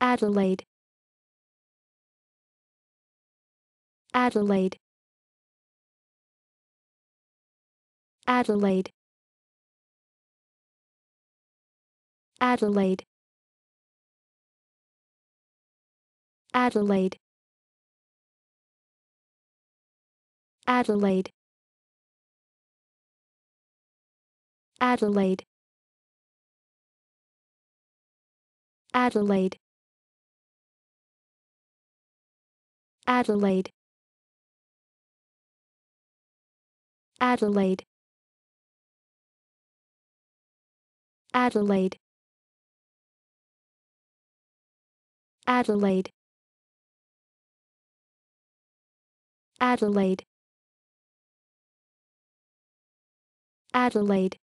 Adelaide Adelaide Adelaide Adelaide Adelaide Adelaide Adelaide Adelaide Adelaide Adelaide Adelaide Adelaide Adelaide Adelaide